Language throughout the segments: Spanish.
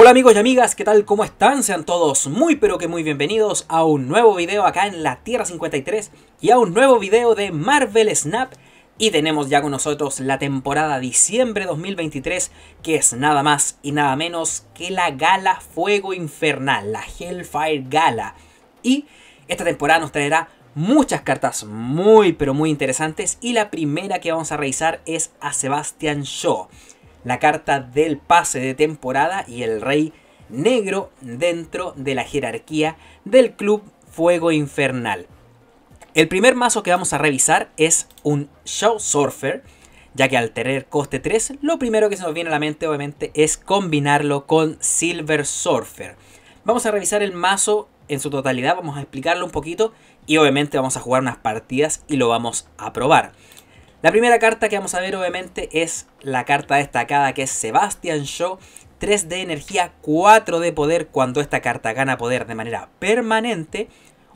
Hola amigos y amigas, ¿qué tal? ¿Cómo están? Sean todos muy pero que muy bienvenidos a un nuevo video acá en la Tierra 53 y a un nuevo video de Marvel Snap y tenemos ya con nosotros la temporada diciembre 2023 que es nada más y nada menos que la Gala Fuego Infernal, la Hellfire Gala y esta temporada nos traerá muchas cartas muy pero muy interesantes y la primera que vamos a revisar es a Sebastian Shaw la carta del pase de temporada y el rey negro dentro de la jerarquía del club Fuego Infernal. El primer mazo que vamos a revisar es un Show Surfer, ya que al tener coste 3, lo primero que se nos viene a la mente obviamente es combinarlo con Silver Surfer. Vamos a revisar el mazo en su totalidad, vamos a explicarlo un poquito y obviamente vamos a jugar unas partidas y lo vamos a probar. La primera carta que vamos a ver obviamente es la carta destacada que es Sebastian Shaw. 3 de energía, 4 de poder. Cuando esta carta gana poder de manera permanente,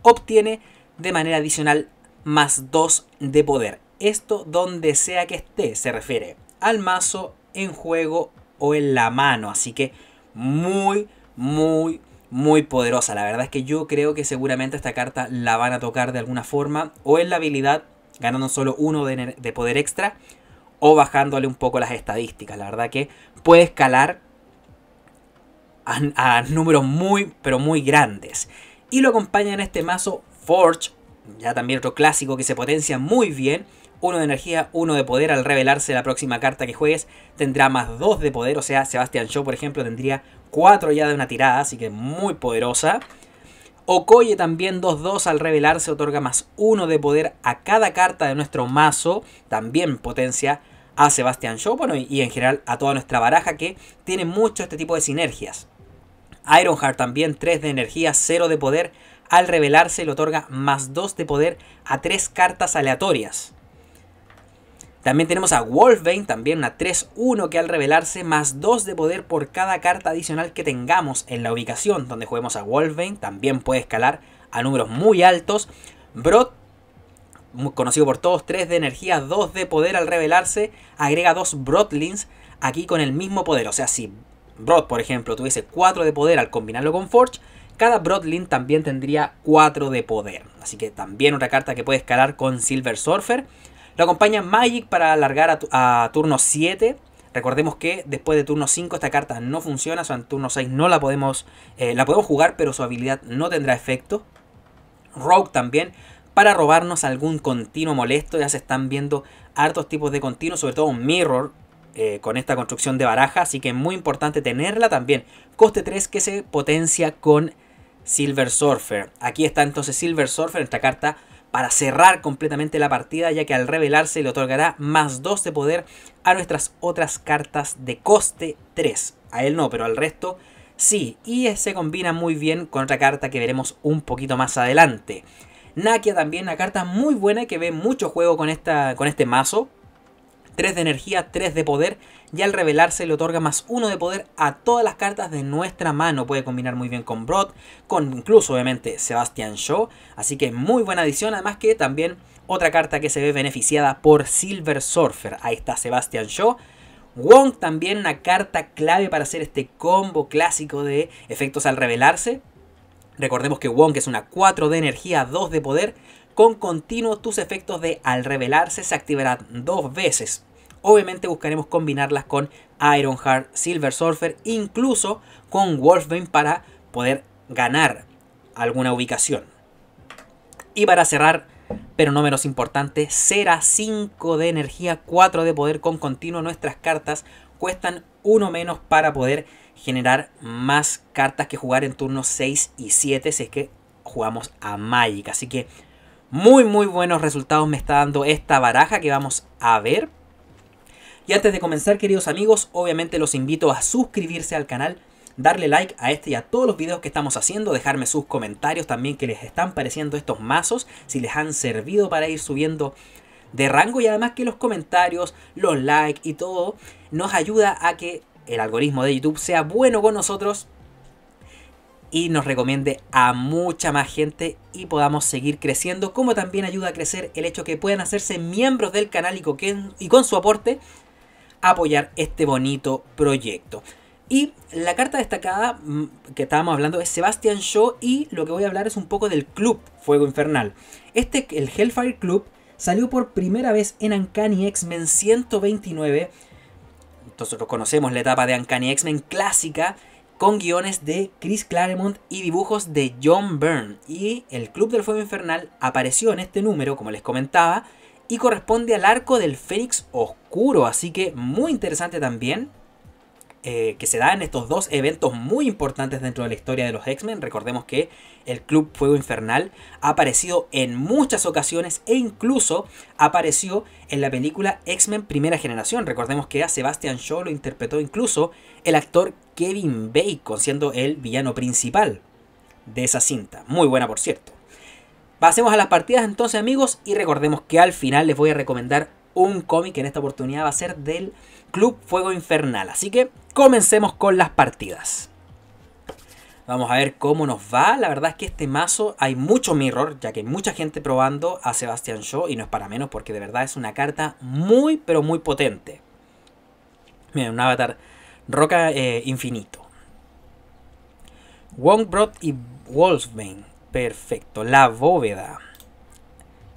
obtiene de manera adicional más 2 de poder. Esto donde sea que esté, se refiere al mazo, en juego o en la mano. Así que muy, muy, muy poderosa. La verdad es que yo creo que seguramente esta carta la van a tocar de alguna forma o en la habilidad ganando solo uno de, poder extra o bajándole un poco las estadísticas. La verdad que puede escalar a, números muy, pero muy grandes. Y lo acompaña en este mazo Forge, ya también otro clásico que se potencia muy bien. Uno de energía, uno de poder. Al revelarse la próxima carta que juegues, tendrá más dos de poder. O sea, Sebastian Shaw, por ejemplo, tendría cuatro ya de una tirada, así que muy poderosa. Okoye también 2-2 al revelarse otorga más 1 de poder a cada carta de nuestro mazo, también potencia a Sebastian Shaw y en general a toda nuestra baraja que tiene mucho este tipo de sinergias. Ironheart también 3 de energía, 0 de poder, al revelarse le otorga más 2 de poder a 3 cartas aleatorias. También tenemos a Wolfbane, también una 3-1 que al revelarse más 2 de poder por cada carta adicional que tengamos en la ubicación donde juguemos a Wolfbane. También puede escalar a números muy altos. Brot, conocido por todos, 3 de energía, 2 de poder al revelarse. Agrega 2 Brotlins aquí con el mismo poder. O sea, si Brot, por ejemplo, tuviese 4 de poder al combinarlo con Forge, cada Brotlin también tendría 4 de poder. Así que también otra carta que puede escalar con Silver Surfer. Lo acompaña Magic para alargar a, turno 7. Recordemos que después de turno 5 esta carta no funciona, o sea, en turno 6 no la podemos, eh, la podemos jugar, pero su habilidad no tendrá efecto. Rogue también, para robarnos algún continuo molesto, ya se están viendo hartos tipos de continuos, sobre todo mirror eh, con esta construcción de baraja, así que es muy importante tenerla también. Coste 3 que se potencia con Silver Surfer. Aquí está entonces Silver Surfer, esta carta para cerrar completamente la partida, ya que al revelarse le otorgará más 2 de poder a nuestras otras cartas de coste 3. A él no, pero al resto sí. Y se combina muy bien con otra carta que veremos un poquito más adelante. Nakia también, una carta muy buena que ve mucho juego con, esta, con este mazo. 3 de energía, 3 de poder y al revelarse le otorga más 1 de poder a todas las cartas de nuestra mano. Puede combinar muy bien con Brod, con incluso obviamente Sebastian Shaw, así que muy buena adición, además que también otra carta que se ve beneficiada por Silver Surfer. Ahí está Sebastian Shaw. Wong también una carta clave para hacer este combo clásico de efectos al revelarse. Recordemos que Wong es una 4 de energía, 2 de poder con continuo tus efectos de al revelarse se activarán dos veces. Obviamente buscaremos combinarlas con Ironheart, Silver Surfer, incluso con Wolfbane para poder ganar alguna ubicación. Y para cerrar, pero no menos importante, será 5 de energía, 4 de poder con continuo. Nuestras cartas cuestan uno menos para poder generar más cartas que jugar en turnos 6 y 7 si es que jugamos a Magic. Así que muy, muy buenos resultados me está dando esta baraja que vamos a ver. Y antes de comenzar, queridos amigos, obviamente los invito a suscribirse al canal, darle like a este y a todos los videos que estamos haciendo, dejarme sus comentarios también que les están pareciendo estos mazos, si les han servido para ir subiendo de rango y además que los comentarios, los likes y todo nos ayuda a que el algoritmo de YouTube sea bueno con nosotros y nos recomiende a mucha más gente y podamos seguir creciendo, como también ayuda a crecer el hecho que puedan hacerse miembros del canal y con, su aporte apoyar este bonito proyecto. Y la carta destacada mm, que estábamos hablando es Sebastian Shaw y lo que voy a hablar es un poco del club Fuego Infernal. Este, el Hellfire Club, salió por primera vez en Uncanny X-Men 129. Nosotros conocemos la etapa de Uncanny X-Men clásica con guiones de Chris Claremont y dibujos de John Byrne. Y el Club del Fuego Infernal apareció en este número, como les comentaba, y corresponde al arco del Fénix Oscuro, así que muy interesante también. Eh, que se dan estos dos eventos muy importantes dentro de la historia de los X-Men. Recordemos que el Club Fuego Infernal ha aparecido en muchas ocasiones e incluso apareció en la película X-Men Primera Generación. Recordemos que a Sebastian Shaw lo interpretó incluso el actor Kevin Bacon, siendo el villano principal de esa cinta. Muy buena, por cierto. Pasemos a las partidas entonces, amigos, y recordemos que al final les voy a recomendar un cómic que en esta oportunidad va a ser del Club Fuego Infernal. Así que Comencemos con las partidas. Vamos a ver cómo nos va. La verdad es que este mazo hay mucho mirror, ya que hay mucha gente probando a Sebastian Shaw y no es para menos porque de verdad es una carta muy pero muy potente. Miren, un avatar roca eh, infinito. Wongbrot y Wolfsbane. Perfecto. La bóveda.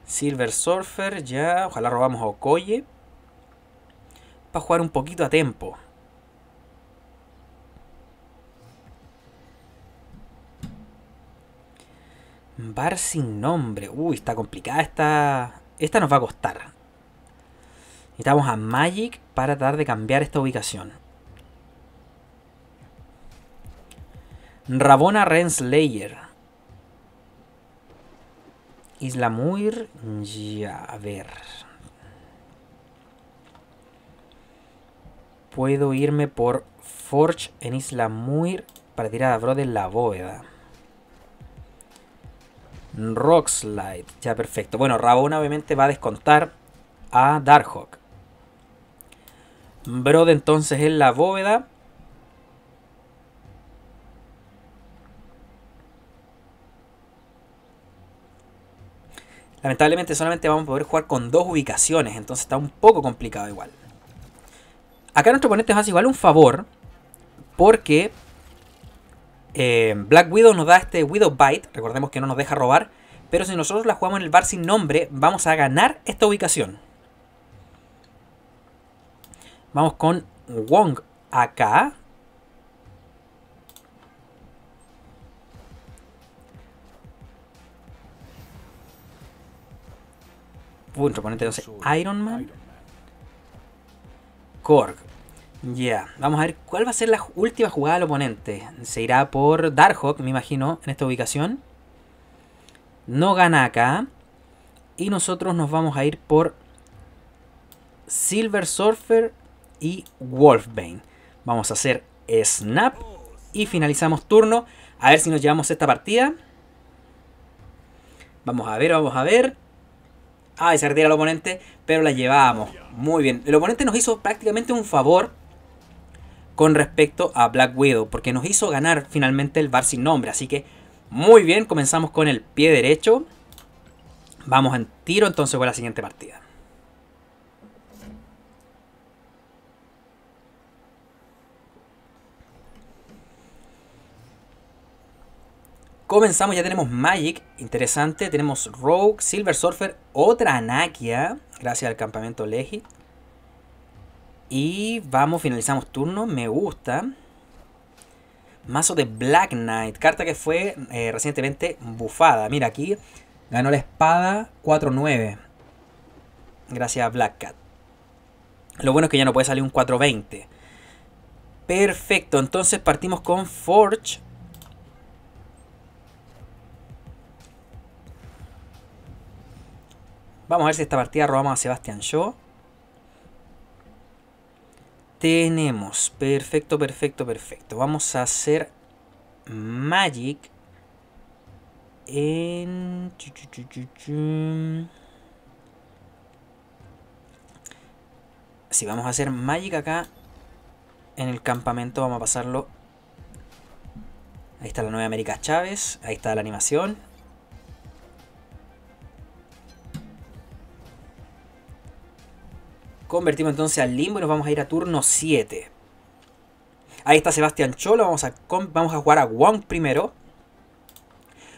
Silver Surfer, ya. Ojalá robamos a Okoye. Para jugar un poquito a tiempo. Bar sin nombre. Uy, está complicada esta... Esta nos va a costar. Necesitamos a Magic para tratar de cambiar esta ubicación. Rabona Renslayer. Isla Muir. Ya, a ver. Puedo irme por Forge en Isla Muir para tirar a Bro la bóveda. Rockslide. Ya, perfecto. Bueno, Rabona obviamente va a descontar a Darkhawk. Brode entonces en la bóveda. Lamentablemente solamente vamos a poder jugar con dos ubicaciones, entonces está un poco complicado igual. Acá nuestro oponente nos hace igual un favor, porque eh, Black Widow nos da este Widow Bite, recordemos que no nos deja robar, pero si nosotros la jugamos en el bar sin nombre, vamos a ganar esta ubicación. Vamos con Wong acá. Punto, entonces Iron Man. Korg. Ya, vamos a ver cuál va a ser la última jugada del oponente. Se irá por Darkhawk, me imagino, en esta ubicación. No gana acá. Y nosotros nos vamos a ir por Silver Surfer y Wolfbane. Vamos a hacer Snap y finalizamos turno. A ver si nos llevamos esta partida. Vamos a ver, vamos a ver. Ah, se retira el oponente, pero la llevábamos. Muy bien. El oponente nos hizo prácticamente un favor con respecto a Black Widow, porque nos hizo ganar finalmente el bar sin nombre. Así que muy bien, comenzamos con el pie derecho. Vamos en tiro entonces con la siguiente partida. Comenzamos, ya tenemos Magic, interesante, tenemos Rogue, Silver Surfer, otra Anakia, gracias al campamento Legit. Y vamos, finalizamos turno. Me gusta. Mazo de Black Knight. Carta que fue eh, recientemente bufada. Mira, aquí ganó la espada 4-9. Gracias a Black Cat. Lo bueno es que ya no puede salir un 4-20 Perfecto, entonces partimos con Forge. Vamos a ver si esta partida robamos a Sebastian Shaw tenemos. Perfecto, perfecto, perfecto. Vamos a hacer Magic en... Si vamos a hacer Magic acá en el campamento, vamos a pasarlo. Ahí está la nueva América Chávez, ahí está la animación. Convertimos entonces al limbo y nos vamos a ir a turno 7. Ahí está Sebastián Cholo. Vamos a, vamos a jugar a Wong primero.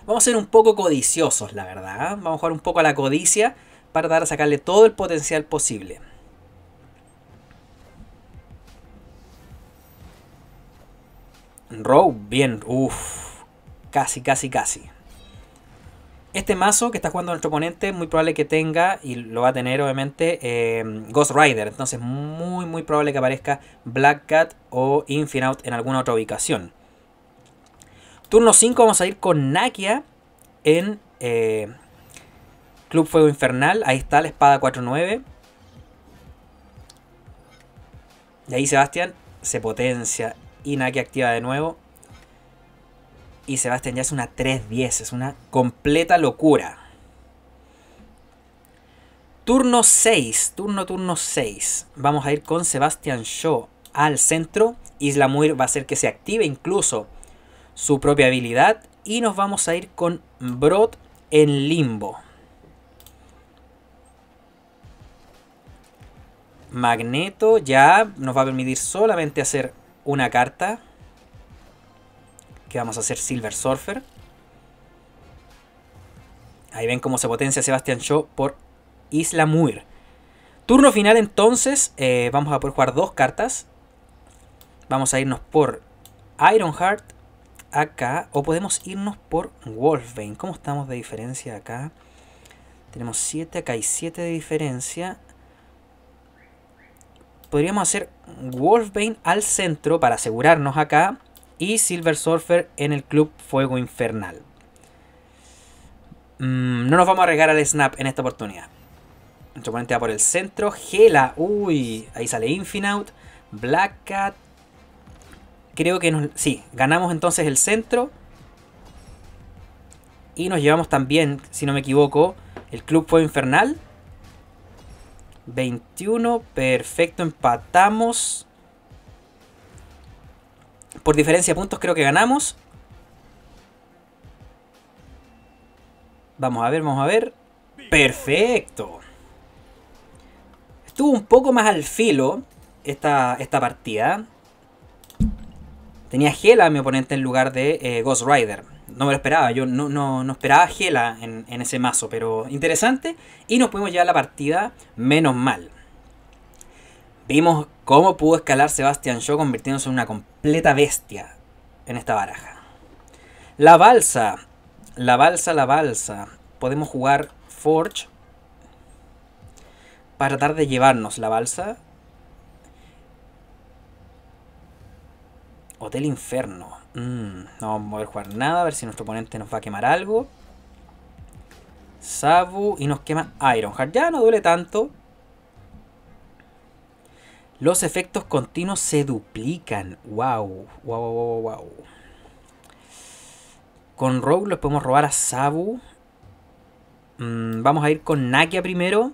Vamos a ser un poco codiciosos, la verdad. Vamos a jugar un poco a la codicia para dar a sacarle todo el potencial posible. Row, bien, uff, casi, casi, casi. Este mazo que está jugando nuestro oponente, muy probable que tenga, y lo va a tener obviamente, eh, Ghost Rider. Entonces, muy, muy probable que aparezca Black Cat o Infinout en alguna otra ubicación. Turno 5 vamos a ir con Nakia en eh, Club Fuego Infernal. Ahí está la espada 4-9. Y ahí Sebastián se potencia y Nakia activa de nuevo y Sebastián ya es una 3-10. Es una completa locura. Turno 6. Turno, turno 6. Vamos a ir con Sebastián Shaw al centro. Isla Muir va a hacer que se active incluso su propia habilidad. Y nos vamos a ir con Brot en limbo. Magneto ya nos va a permitir solamente hacer una carta que vamos a hacer Silver Surfer. Ahí ven cómo se potencia Sebastian Shaw por Isla Muir. Turno final entonces, eh, vamos a poder jugar dos cartas. Vamos a irnos por Ironheart acá, o podemos irnos por Wolfbane. ¿Cómo estamos de diferencia acá? Tenemos 7, acá y 7 de diferencia. Podríamos hacer Wolfbane al centro para asegurarnos acá y Silver Surfer en el Club Fuego Infernal. Mm, no nos vamos a regar al Snap en esta oportunidad. Nuestro oponente va por el centro. Gela. Uy. Ahí sale Infinite. Black Cat. Creo que nos... Sí. Ganamos entonces el centro. Y nos llevamos también, si no me equivoco, el Club Fuego Infernal. 21. Perfecto. Empatamos. Por diferencia de puntos creo que ganamos. Vamos a ver, vamos a ver. Perfecto. Estuvo un poco más al filo esta, esta partida. Tenía Gela mi oponente en lugar de eh, Ghost Rider. No me lo esperaba, yo no, esperaba Gela en, en ese mazo, pero interesante. Y nos pudimos llevar la partida, menos mal. Vimos cómo pudo escalar Sebastian Shaw convirtiéndose en una completa bestia en esta baraja. La balsa. La balsa, la balsa. Podemos jugar Forge para tratar de llevarnos la balsa. Hotel Inferno. Mm, no vamos a poder jugar nada, a ver si nuestro oponente nos va a quemar algo. Sabu y nos quema Ironheart. Ya no duele tanto. Los efectos continuos se duplican. Wow, wow, wow, wow. Con Rogue los podemos robar a Sabu. Mm, vamos a ir con Nakia primero.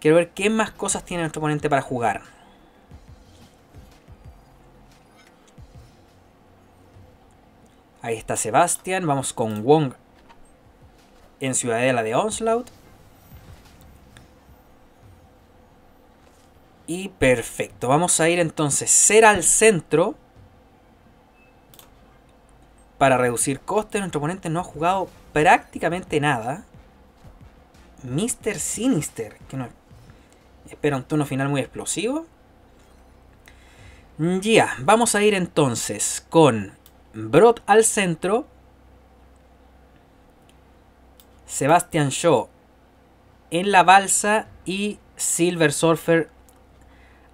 Quiero ver qué más cosas tiene nuestro oponente para jugar. Ahí está Sebastian. Vamos con Wong en Ciudadela de Onslaught. Y perfecto. Vamos a ir entonces Ser al centro. Para reducir costes, nuestro oponente no ha jugado prácticamente nada. Mr. Sinister, que no... Espera un turno final muy explosivo. Ya, vamos a ir entonces con Brot al centro. Sebastian Shaw en la balsa y Silver Surfer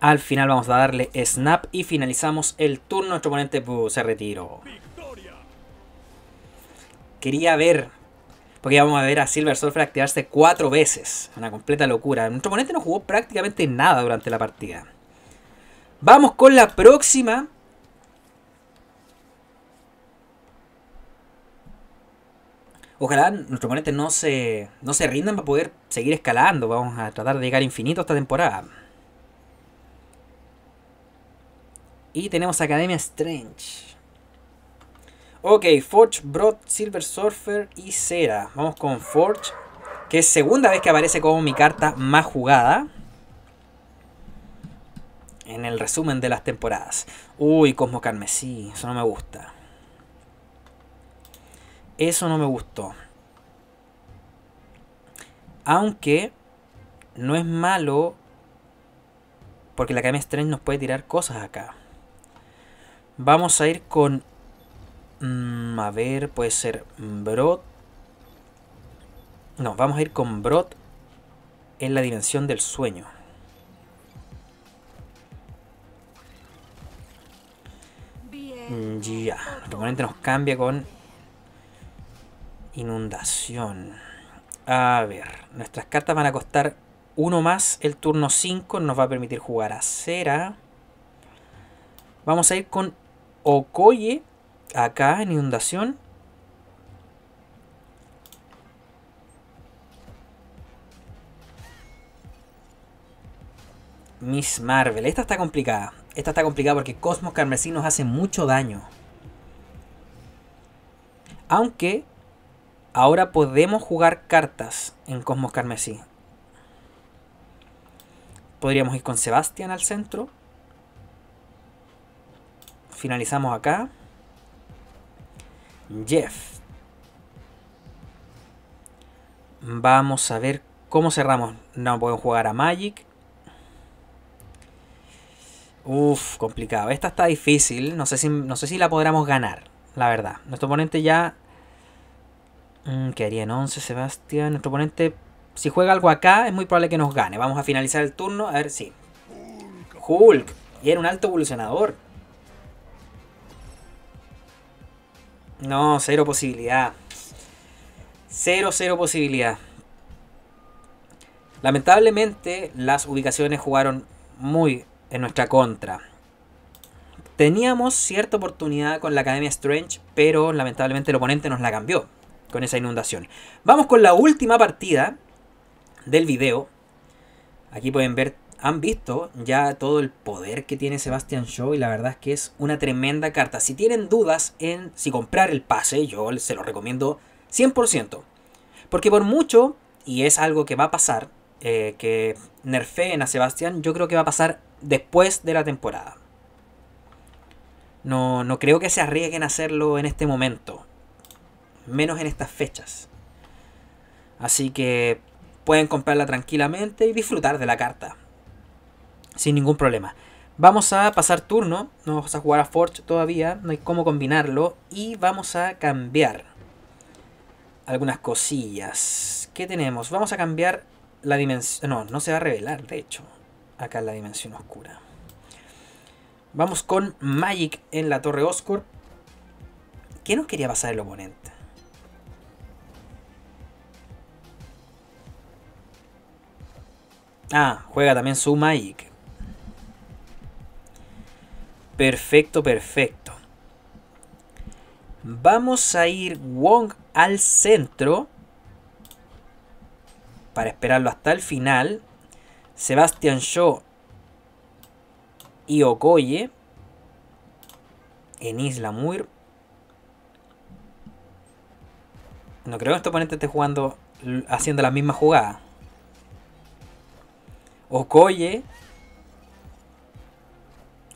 al final vamos a darle snap y finalizamos el turno. Nuestro oponente uh, se retiró. Quería ver, porque vamos a ver a Silver Surfer activarse cuatro veces. Una completa locura. Nuestro oponente no jugó prácticamente nada durante la partida. Vamos con la próxima. Ojalá nuestro oponentes no se, no se rindan para poder seguir escalando. Vamos a tratar de llegar infinito esta temporada. Y tenemos Academia Strange. Ok, Forge, Broad, Silver Surfer y Cera. Vamos con Forge, que es segunda vez que aparece como mi carta más jugada. En el resumen de las temporadas. Uy, Cosmo Carmesí, eso no me gusta. Eso no me gustó. Aunque no es malo. Porque la Academia Strange nos puede tirar cosas acá. Vamos a ir con... Mm, a ver, puede ser Brot. No, vamos a ir con Brot en la dimensión del sueño. Ya, yeah. nos cambia con inundación. A ver, nuestras cartas van a costar uno más el turno 5, nos va a permitir jugar a cera. Vamos a ir con Okoye, acá en inundación. Miss Marvel. Esta está complicada. Esta está complicada porque Cosmos Carmesí nos hace mucho daño. Aunque ahora podemos jugar cartas en Cosmos Carmesí. Podríamos ir con Sebastián al centro. Finalizamos acá. Jeff. Vamos a ver cómo cerramos. No podemos jugar a Magic. Uf, complicado. Esta está difícil. No sé si, no sé si la podremos ganar, la verdad. Nuestro oponente ya... Mm, ¿Qué haría en 11, Sebastián. Nuestro oponente, si juega algo acá, es muy probable que nos gane. Vamos a finalizar el turno. A ver, si... Hulk. Y era un alto evolucionador. No, cero posibilidad. Cero, cero posibilidad. Lamentablemente las ubicaciones jugaron muy en nuestra contra. Teníamos cierta oportunidad con la Academia Strange, pero lamentablemente el oponente nos la cambió con esa inundación. Vamos con la última partida del video. Aquí pueden ver han visto ya todo el poder que tiene Sebastian Shaw y la verdad es que es una tremenda carta. Si tienen dudas en si comprar el pase, yo se lo recomiendo 100%. Porque por mucho, y es algo que va a pasar, eh, que nerfeen a Sebastian, yo creo que va a pasar después de la temporada. No, no creo que se arriesguen a hacerlo en este momento. Menos en estas fechas. Así que pueden comprarla tranquilamente y disfrutar de la carta sin ningún problema. Vamos a pasar turno, no vamos a jugar a Forge todavía, no hay cómo combinarlo. Y vamos a cambiar algunas cosillas. ¿Qué tenemos? Vamos a cambiar la dimensión... No, no se va a revelar, de hecho. Acá en la dimensión oscura. Vamos con Magic en la torre Oscur. ¿Qué nos quería pasar el oponente? Ah, juega también su Magic. Perfecto, perfecto. Vamos a ir Wong al centro. Para esperarlo hasta el final. Sebastian Shaw y Okoye. En Isla Muir. No creo que este oponente esté jugando. Haciendo la misma jugada. Okoye.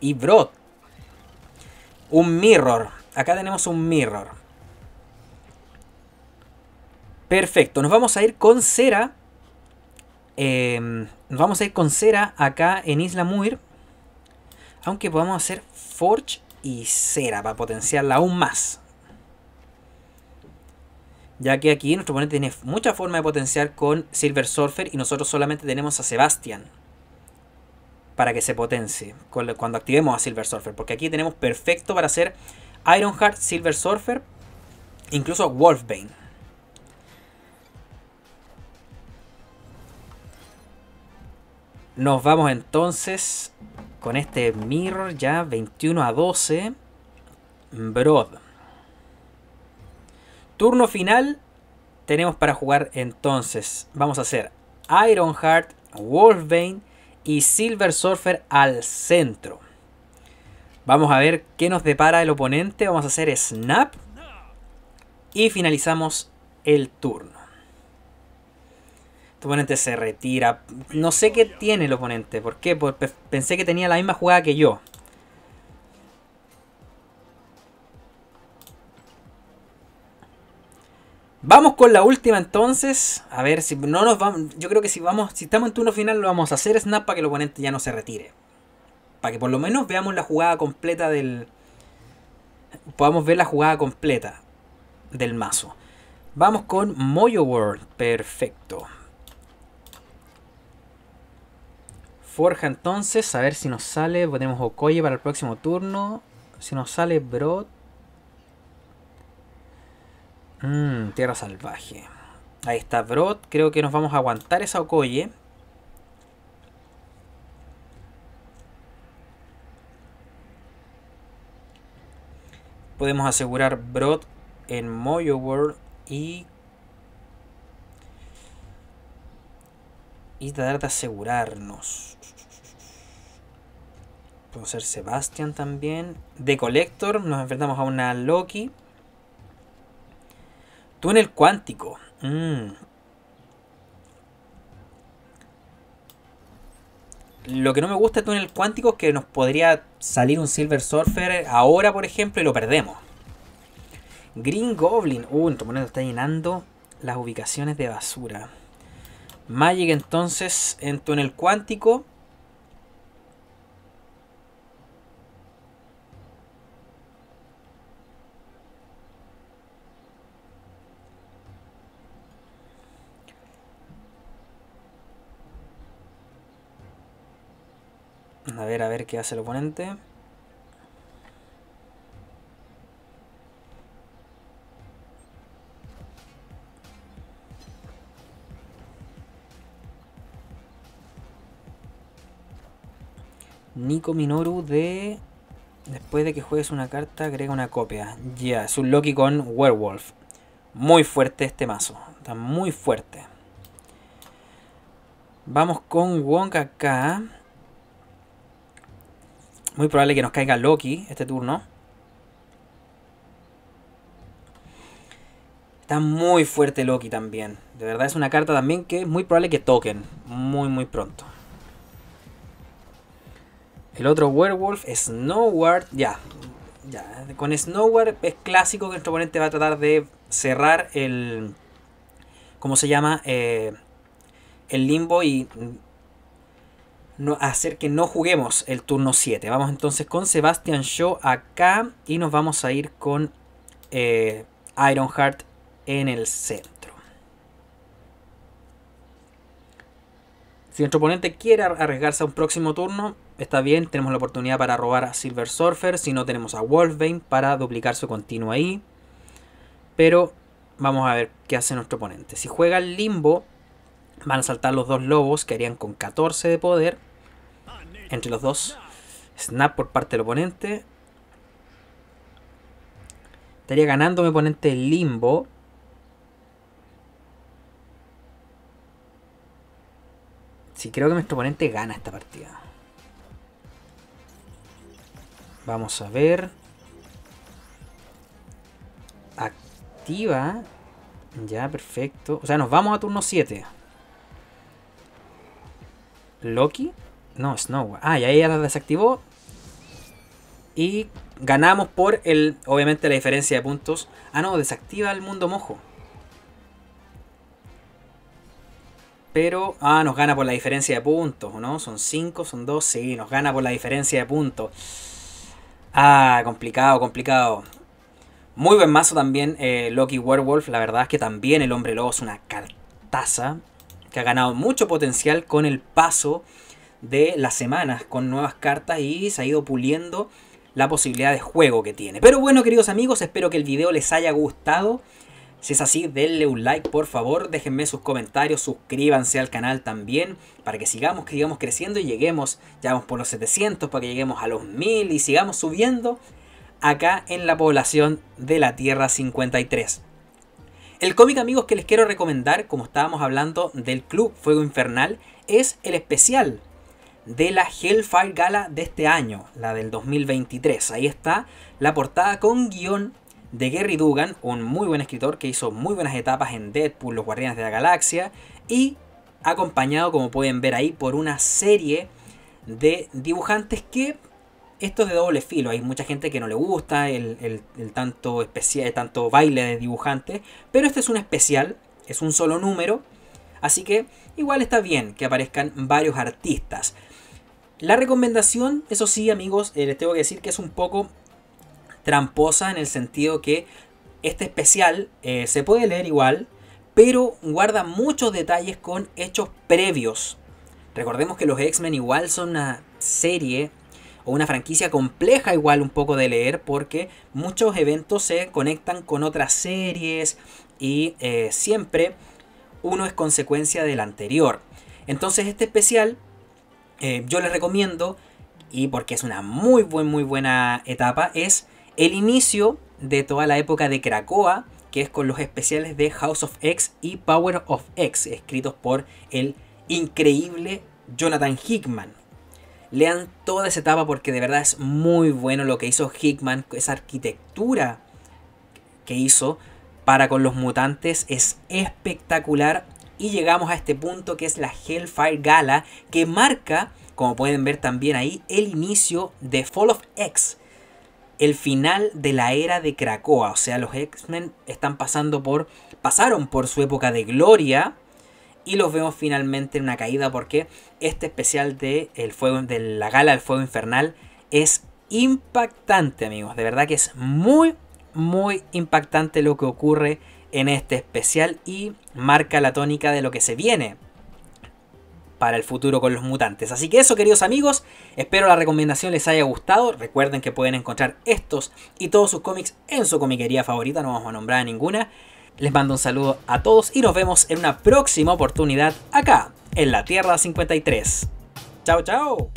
Y Brot. Un mirror. Acá tenemos un mirror. Perfecto. Nos vamos a ir con cera. Em, nos vamos a ir con cera acá en Isla Muir. Aunque podamos hacer forge y cera para potenciarla aún más. Ya que aquí nuestro oponente tiene mucha forma de potenciar con Silver Surfer y nosotros solamente tenemos a Sebastian para que se potencie cuando activemos a Silver Surfer. Porque aquí tenemos perfecto para hacer Ironheart, Silver Surfer, incluso Wolfbane. Nos vamos entonces con este Mirror ya 21 a 12. Broad. Turno final tenemos para jugar entonces. Vamos a hacer Ironheart, Wolfbane y Silver Surfer al centro. Vamos a ver qué nos depara el oponente. Vamos a hacer snap. Y finalizamos el turno. Tu oponente se retira. No sé qué tiene el oponente. ¿Por qué? Porque pensé que tenía la misma jugada que yo. Vamos con la última entonces. A ver si no nos vamos. Yo creo que si vamos, si estamos en turno final, lo vamos a hacer snap para que el oponente ya no se retire. Para que por lo menos veamos la jugada completa del. Podamos ver la jugada completa del mazo. Vamos con Moyo World. Perfecto. Forja entonces, a ver si nos sale. Tenemos Okoye para el próximo turno. Si nos sale Brot. Mm, tierra salvaje. Ahí está Brot. Creo que nos vamos a aguantar esa Okoye. Podemos asegurar Brot en Moyo World y... Y tratar de asegurarnos. Podemos ser Sebastian también. De Collector nos enfrentamos a una Loki. Túnel cuántico. Mm. Lo que no me gusta de túnel cuántico es que nos podría salir un Silver Surfer ahora, por ejemplo, y lo perdemos. Green Goblin. Uh, nuestro está llenando las ubicaciones de basura. Magic entonces en túnel cuántico. Que hace el oponente. Nico Minoru de... Después de que juegues una carta, agrega una copia. Ya, es un Loki con Werewolf. Muy fuerte este mazo. Está muy fuerte. Vamos con Wonka acá. Muy probable que nos caiga Loki este turno. Está muy fuerte Loki también. De verdad es una carta también que es muy probable que toquen. Muy, muy pronto. El otro Werewolf, Snowward. Ya, ya. Con Snowward es clásico que nuestro oponente va a tratar de cerrar el... ¿Cómo se llama? Eh, el limbo y hacer que no juguemos el turno 7. Vamos entonces con Sebastian Shaw acá y nos vamos a ir con eh, Ironheart en el centro. Si nuestro oponente quiere arriesgarse a un próximo turno, está bien, tenemos la oportunidad para robar a Silver Surfer, si no tenemos a Wolfbane para duplicar su continuo ahí. Pero vamos a ver qué hace nuestro oponente. Si juega el Limbo, Van a saltar los dos lobos, que harían con 14 de poder. Entre los dos. Snap por parte del oponente. Estaría ganando mi oponente Limbo. Sí, creo que nuestro oponente gana esta partida. Vamos a ver. Activa. Ya, perfecto. O sea, nos vamos a turno 7. Loki. No, Snow. Ah, y ahí ya la desactivó. Y ganamos por el. Obviamente la diferencia de puntos. Ah, no, desactiva el mundo mojo. Pero. Ah, nos gana por la diferencia de puntos, ¿no? Son 5, son 2. Sí, nos gana por la diferencia de puntos. Ah, complicado, complicado. Muy buen mazo también, eh, Loki Werewolf. La verdad es que también el hombre lobo es una cartaza que ha ganado mucho potencial con el paso de las semanas, con nuevas cartas y se ha ido puliendo la posibilidad de juego que tiene. Pero bueno, queridos amigos, espero que el video les haya gustado. Si es así, denle un like, por favor, déjenme sus comentarios, suscríbanse al canal también, para que sigamos, que sigamos creciendo y lleguemos, ya vamos por los 700, para que lleguemos a los 1000 y sigamos subiendo acá en la población de la Tierra 53. El cómic, amigos, que les quiero recomendar, como estábamos hablando del Club Fuego Infernal, es el especial de la Hellfire Gala de este año, la del 2023. Ahí está la portada con guión de Gary Dugan, un muy buen escritor que hizo muy buenas etapas en Deadpool, Los Guardianes de la Galaxia, y acompañado, como pueden ver ahí, por una serie de dibujantes que esto es de doble filo. Hay mucha gente que no le gusta el, el, tanto, especial, tanto baile de dibujante, pero este es un especial, es un solo número, así que igual está bien que aparezcan varios artistas. La recomendación, eso sí amigos, eh, les tengo que decir que es un poco tramposa en el sentido que este especial eh, se puede leer igual, pero guarda muchos detalles con hechos previos. Recordemos que los X-Men igual son una serie o una franquicia compleja igual un poco de leer porque muchos eventos se conectan con otras series y eh, siempre uno es consecuencia del anterior. Entonces este especial eh, yo les recomiendo y porque es una muy muy buena etapa es el inicio de toda la época de Krakoa que es con los especiales de House of X y Power of X escritos por el increíble Jonathan Hickman Lean toda esa etapa porque de verdad es muy bueno lo que hizo Hickman, esa arquitectura que hizo para con los mutantes es espectacular. Y llegamos a este punto que es la Hellfire Gala, que marca, como pueden ver también ahí, el inicio de Fall of X, el final de la era de Krakoa. O sea, los X-Men están pasando por. pasaron por su época de gloria y los vemos finalmente en una caída porque este especial de, el fuego, de la gala del fuego infernal es impactante amigos, de verdad que es muy muy impactante lo que ocurre en este especial y marca la tónica de lo que se viene para el futuro con los mutantes. Así que eso queridos amigos, espero la recomendación les haya gustado. Recuerden que pueden encontrar estos y todos sus cómics en su comiquería favorita, no vamos a nombrar ninguna. Les mando un saludo a todos y nos vemos en una próxima oportunidad acá, en la Tierra 53. ¡Chao, chao!